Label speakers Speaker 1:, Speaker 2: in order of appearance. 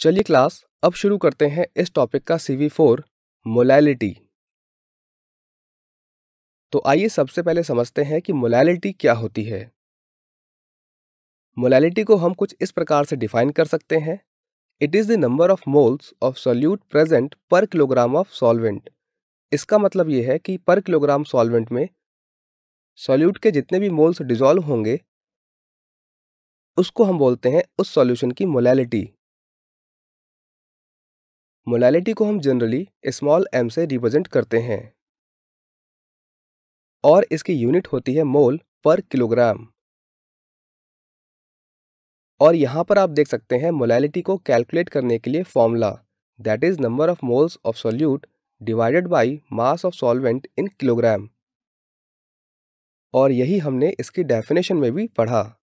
Speaker 1: चलिए क्लास अब शुरू करते हैं इस टॉपिक का सी वी फोर मोलैलिटी
Speaker 2: तो आइए सबसे पहले समझते हैं कि मोलैलिटी क्या होती है मोलैलिटी को हम कुछ इस प्रकार से डिफाइन कर सकते हैं it is the number of moles of solute present per kilogram of solvent इसका मतलब यह है कि पर किलोग्राम सॉल्वेंट में सॉल्यूट के जितने भी मोल्स डिजॉल्व होंगे उसको हम बोलते हैं उस सॉल्यूशन की मोलैलिटी मोलैलिटी को हम जनरली स्मॉल एम से रिप्रेजेंट करते हैं और इसकी यूनिट होती है मोल पर किलोग्राम और यहाँ पर आप देख सकते हैं मोलैलिटी को कैलकुलेट करने के लिए formula that is number of moles of solute divided by mass
Speaker 1: of solvent in kilogram और यही हमने इसकी डेफिनेशन में भी पढ़ा